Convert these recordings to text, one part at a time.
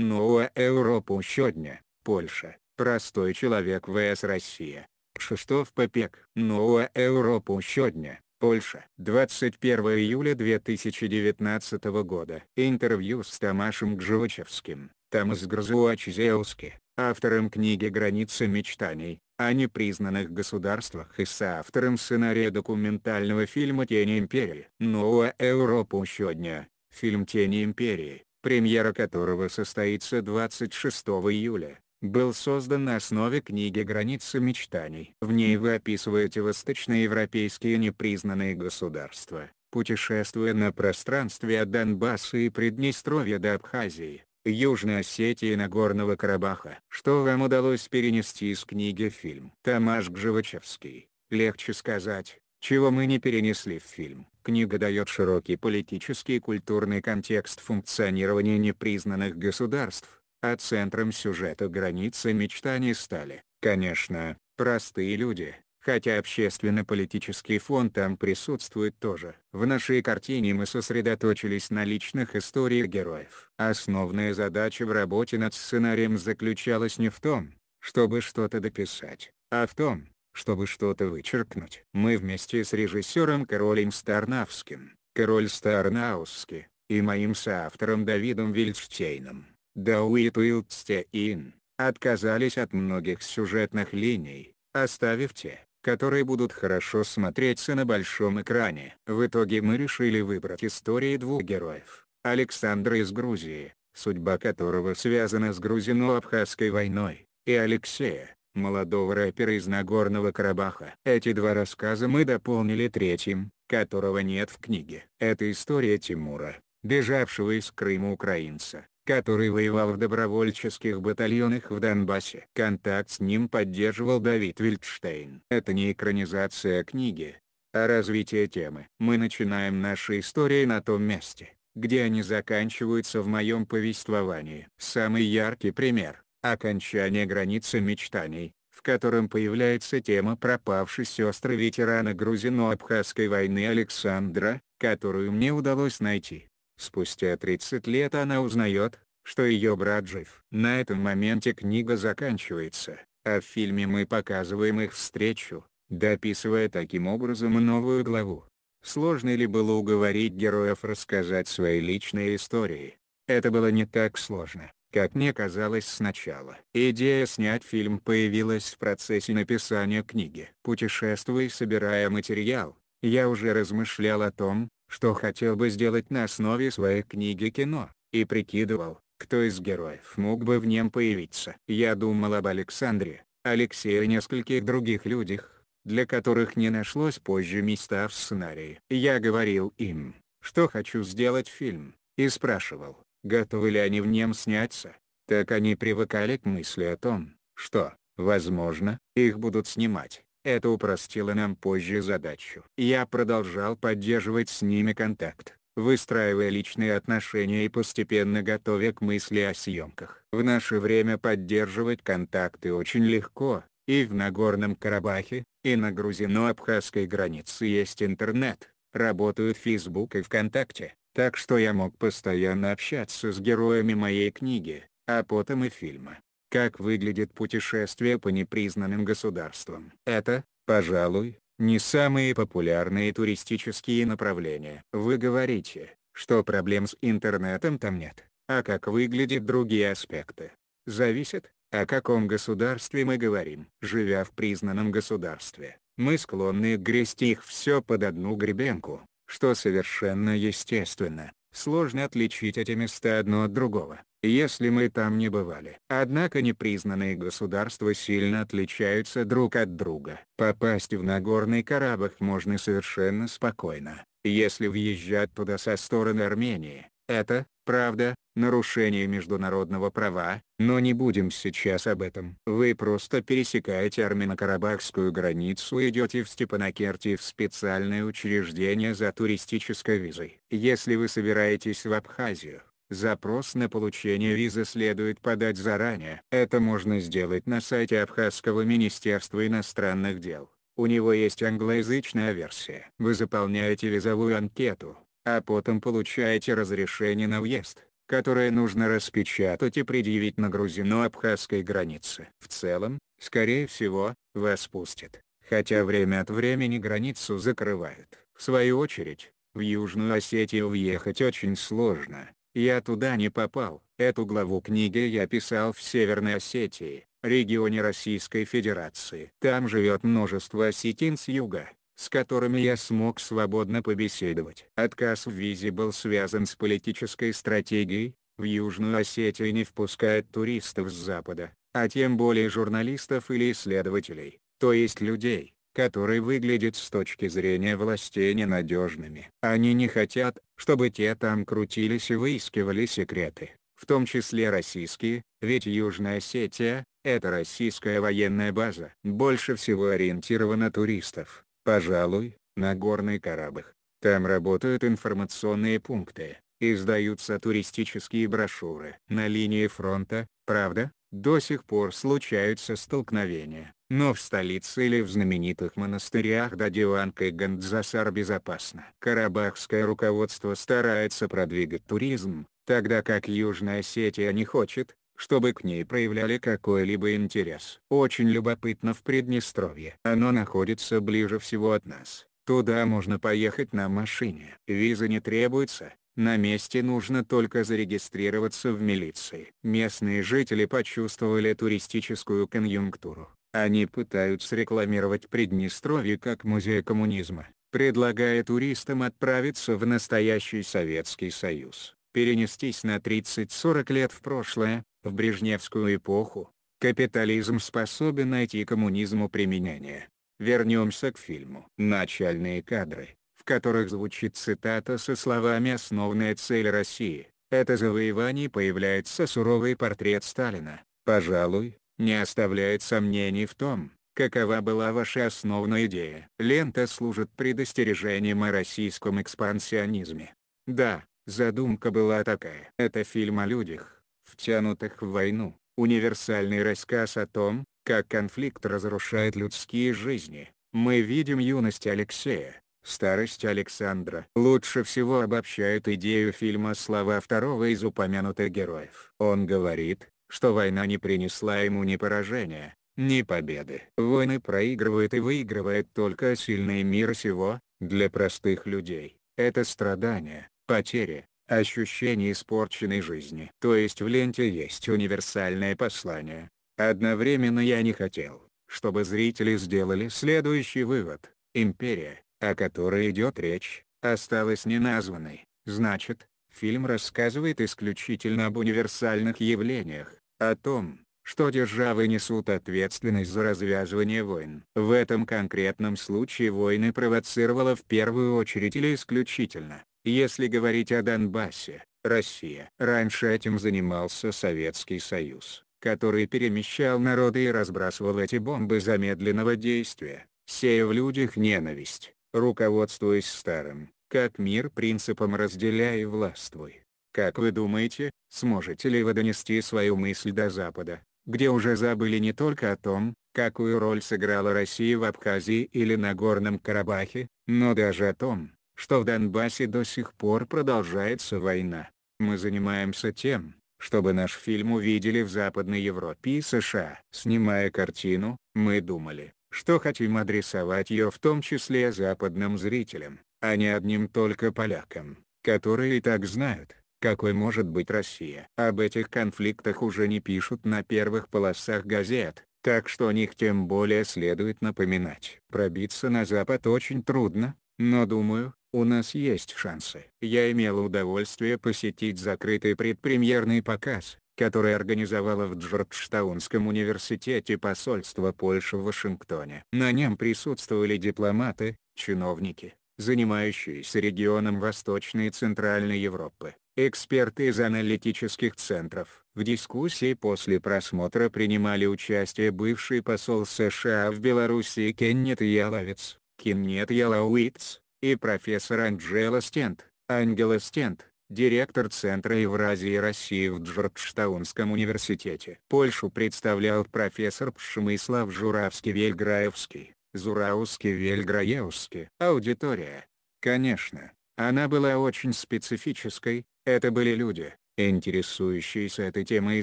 Новая Европа сегодня, Польша, простой человек vs Россия. Шестов Попек. Новая Европа сегодня, Польша. 21 июля 2019 года. Интервью с Тамашем Гжевачевским, Тамас Грзуачзеуски, автором книги «Границы мечтаний», о непризнанных государствах и соавтором сценария документального фильма «Тени империи». Новая Европа сегодня. Фильм «Тени империи» премьера которого состоится 26 июля, был создан на основе книги «Границы мечтаний». В ней вы описываете восточноевропейские непризнанные государства, путешествуя на пространстве от Донбасса и Приднестровья до Абхазии, Южной Осетии и Нагорного Карабаха. Что вам удалось перенести из книги в фильм? Тамаш Гжевачевский. Легче сказать, чего мы не перенесли в фильм. Книга дает широкий политический и культурный контекст функционирования непризнанных государств, а центром сюжета границы мечтаний стали, конечно, простые люди, хотя общественно-политический фон там присутствует тоже. В нашей картине мы сосредоточились на личных историях героев. Основная задача в работе над сценарием заключалась не в том, чтобы что-то дописать, а в том, чтобы что-то вычеркнуть. Мы вместе с режиссером Королем Старнавским, Король Старнауски, и моим соавтором Давидом Вильдштейном, Дауит Уилдстеин, отказались от многих сюжетных линий, оставив те, которые будут хорошо смотреться на большом экране. В итоге мы решили выбрать истории двух героев, Александра из Грузии, судьба которого связана с грузино-абхазской войной, и Алексея, молодого рэпера из Нагорного Карабаха. Эти два рассказа мы дополнили третьим, которого нет в книге. Это история Тимура, бежавшего из Крыма украинца, который воевал в добровольческих батальонах в Донбассе. Контакт с ним поддерживал Давид Вильдштейн. Это не экранизация книги, а развитие темы. Мы начинаем наши истории на том месте, где они заканчиваются в моем повествовании. Самый яркий пример – окончание границы мечтаний, в котором появляется тема пропавшей сестры ветерана грузино-абхазской войны Александра, которую мне удалось найти. Спустя 30 лет она узнает, что ее брат жив. На этом моменте книга заканчивается, а в фильме мы показываем их встречу, дописывая таким образом новую главу. Сложно ли было уговорить героев рассказать свои личные истории? Это было не так сложно как мне казалось сначала. Идея снять фильм появилась в процессе написания книги. Путешествуя и собирая материал, я уже размышлял о том, что хотел бы сделать на основе своей книги кино, и прикидывал, кто из героев мог бы в нем появиться. Я думал об Александре, Алексее и нескольких других людях, для которых не нашлось позже места в сценарии. Я говорил им, что хочу сделать фильм, и спрашивал, готовы ли они в нем сняться, так они привыкали к мысли о том, что, возможно, их будут снимать. Это упростило нам позже задачу. Я продолжал поддерживать с ними контакт, выстраивая личные отношения и постепенно готовя к мысли о съемках. В наше время поддерживать контакты очень легко, и в Нагорном Карабахе, и на грузино-абхазской границе есть интернет, работают Facebook и ВКонтакте. Так что я мог постоянно общаться с героями моей книги, а потом и фильма. Как выглядит путешествие по непризнанным государствам? Это, пожалуй, не самые популярные туристические направления. Вы говорите, что проблем с интернетом там нет, а как выглядят другие аспекты? Зависит, о каком государстве мы говорим. Живя в признанном государстве, мы склонны грести их все под одну гребенку что совершенно естественно. Сложно отличить эти места одно от другого, если мы там не бывали. Однако непризнанные государства сильно отличаются друг от друга. Попасть в Нагорный Карабах можно совершенно спокойно, если въезжать туда со стороны Армении. Это, правда, нарушение международного права, но не будем сейчас об этом. Вы просто пересекаете армяно-карабахскую границу и идете в Степанакерти в специальное учреждение за туристической визой. Если вы собираетесь в Абхазию, Запрос на получение визы следует подать заранее. Это можно сделать на сайте Абхазского министерства иностранных дел. У него есть англоязычная версия. Вы заполняете визовую анкету, а потом получаете разрешение на въезд, которое нужно распечатать и предъявить на грузино-абхазской границе. В целом, скорее всего, вас пустят, хотя время от времени границу закрывают. В свою очередь, в Южную Осетию въехать очень сложно, я туда не попал. Эту главу книги я писал в Северной Осетии, регионе Российской Федерации. Там живет множество осетин с юга, с которыми я смог свободно побеседовать. Отказ в визе был связан с политической стратегией, в Южную Осетию не впускают туристов с Запада, а тем более журналистов или исследователей, то есть людей, которые выглядят с точки зрения властей ненадежными. Они не хотят, чтобы те там крутились и выискивали секреты, в том числе российские, ведь Южная Осетия — это российская военная база. Больше всего ориентирована туристов. Пожалуй, на горный Карабах. Там работают информационные пункты, издаются туристические брошюры. На линии фронта, правда, до сих пор случаются столкновения, но в столице или в знаменитых монастырях Дадиванка и Гандзасар безопасно. Карабахское руководство старается продвигать туризм, тогда как Южная Осетия не хочет, чтобы к ней проявляли какой-либо интерес. Очень любопытно в Приднестровье. Оно находится ближе всего от нас. Туда можно поехать на машине. Виза не требуется, на месте нужно только зарегистрироваться в милиции. Местные жители почувствовали туристическую конъюнктуру. Они пытаются рекламировать Приднестровье как музей коммунизма, предлагая туристам отправиться в настоящий Советский Союз, перенестись на 30-40 лет в прошлое, в брежневскую эпоху, капитализм способен найти коммунизму применение. Вернемся к фильму. Начальные кадры, в которых звучит цитата со словами «Основная цель России – это завоевание» появляется суровый портрет Сталина. Пожалуй, не оставляет сомнений в том, какова была ваша основная идея. Лента служит предостережением о российском экспансионизме. Да, задумка была такая. Это фильм о людях, втянутых в войну. Универсальный рассказ о том, как конфликт разрушает людские жизни. Мы видим юность Алексея, старость Александра. Лучше всего обобщает идею фильма слова второго из упомянутых героев. Он говорит, что война не принесла ему ни поражения, ни победы. Войны проигрывает и выигрывает только сильный мир сего, для простых людей. Это страдания, потери, ощущение испорченной жизни. То есть в ленте есть универсальное послание. Одновременно я не хотел, чтобы зрители сделали следующий вывод. Империя, о которой идет речь, осталась неназванной. Значит, фильм рассказывает исключительно об универсальных явлениях, о том, что державы несут ответственность за развязывание войн. В этом конкретном случае войны провоцировала в первую очередь или исключительно если говорить о Донбассе, Россия. Раньше этим занимался Советский Союз, который перемещал народы и разбрасывал эти бомбы замедленного действия, сея в людях ненависть, руководствуясь старым, как мир принципом «разделяй и властвуй». Как вы думаете, сможете ли вы донести свою мысль до Запада, где уже забыли не только о том, какую роль сыграла Россия в Абхазии или на Горном Карабахе, но даже о том, что в Донбассе до сих пор продолжается война. Мы занимаемся тем, чтобы наш фильм увидели в Западной Европе и США. Снимая картину, мы думали, что хотим адресовать ее в том числе западным зрителям, а не одним только полякам, которые и так знают, какой может быть Россия. Об этих конфликтах уже не пишут на первых полосах газет, так что о них тем более следует напоминать. Пробиться на Запад очень трудно, но думаю, у нас есть шансы. Я имел удовольствие посетить закрытый предпремьерный показ, который организовало в Джорджтаунском университете посольство Польши в Вашингтоне. На нем присутствовали дипломаты, чиновники, занимающиеся регионом Восточной и Центральной Европы, эксперты из аналитических центров. В дискуссии после просмотра принимали участие бывший посол США в Белоруссии Кеннет Яловец, Кеннет Ялауиц, и профессор Анджела Стент, Ангела Стент, директор Центра Евразии России в Джорджтаунском университете. Польшу представлял профессор Пшемыслав Журавский-Вельграевский, Зураусский-Вельграевский. Аудитория. Конечно, она была очень специфической, это были люди, интересующиеся этой темой и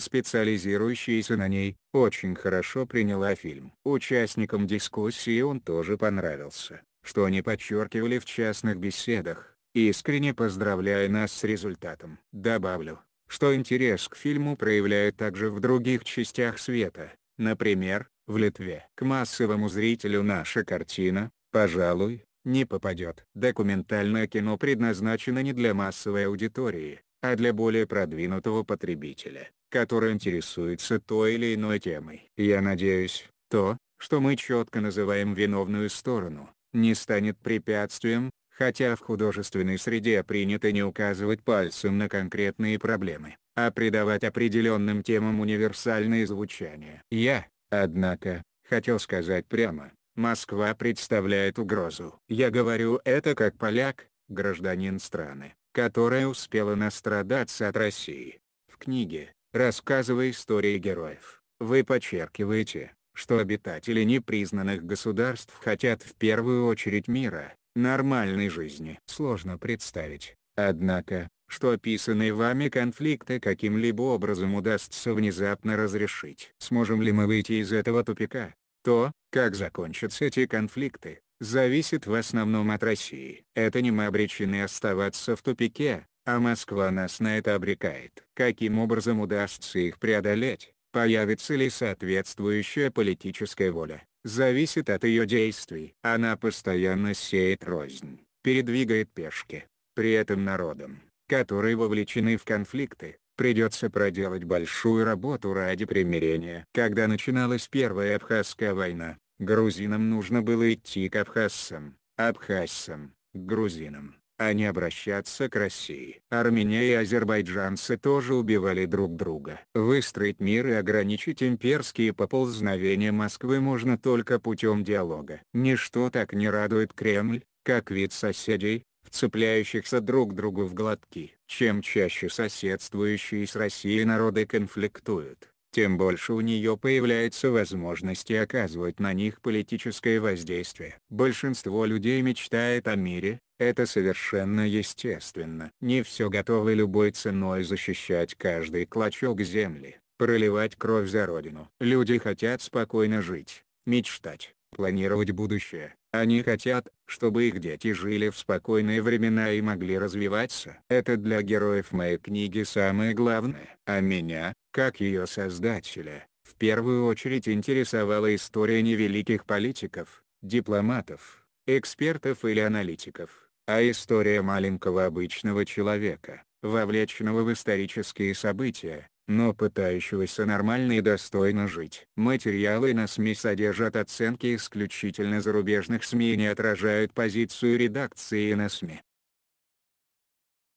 специализирующиеся на ней, очень хорошо приняла фильм. Участникам дискуссии он тоже понравился что они подчеркивали в частных беседах, искренне поздравляя нас с результатом. Добавлю, что интерес к фильму проявляют также в других частях света, например, в Литве. К массовому зрителю наша картина, пожалуй, не попадет. Документальное кино предназначено не для массовой аудитории, а для более продвинутого потребителя, который интересуется той или иной темой. Я надеюсь, то, что мы четко называем виновную сторону, не станет препятствием, хотя в художественной среде принято не указывать пальцем на конкретные проблемы, а придавать определенным темам универсальное звучание. Я, однако, хотел сказать прямо, Москва представляет угрозу. Я говорю это как поляк, гражданин страны, которая успела настрадаться от России. В книге, рассказывая истории героев, вы подчеркиваете, что обитатели непризнанных государств хотят в первую очередь мира, нормальной жизни. Сложно представить, однако, что описанные вами конфликты каким-либо образом удастся внезапно разрешить. Сможем ли мы выйти из этого тупика? То, как закончатся эти конфликты, зависит в основном от России. Это не мы обречены оставаться в тупике, а Москва нас на это обрекает. Каким образом удастся их преодолеть? Появится ли соответствующая политическая воля, зависит от ее действий. Она постоянно сеет рознь, передвигает пешки. При этом народам, которые вовлечены в конфликты, придется проделать большую работу ради примирения. Когда начиналась Первая Абхазская война, грузинам нужно было идти к абхазцам, абхазцам, к грузинам а не обращаться к России. Армения и азербайджанцы тоже убивали друг друга. Выстроить мир и ограничить имперские поползновения Москвы можно только путем диалога. Ничто так не радует Кремль, как вид соседей, вцепляющихся друг другу в глотки. Чем чаще соседствующие с Россией народы конфликтуют тем больше у нее появляется возможности оказывать на них политическое воздействие. Большинство людей мечтает о мире, это совершенно естественно. Не все готовы любой ценой защищать каждый клочок земли, проливать кровь за родину. Люди хотят спокойно жить, мечтать, планировать будущее. Они хотят, чтобы их дети жили в спокойные времена и могли развиваться. Это для героев моей книги самое главное. А меня, как ее создателя, в первую очередь интересовала история невеликих политиков, дипломатов, экспертов или аналитиков, а история маленького обычного человека, вовлеченного в исторические события, но пытающегося нормально и достойно жить. Материалы на СМИ содержат оценки исключительно зарубежных СМИ и не отражают позицию редакции на СМИ.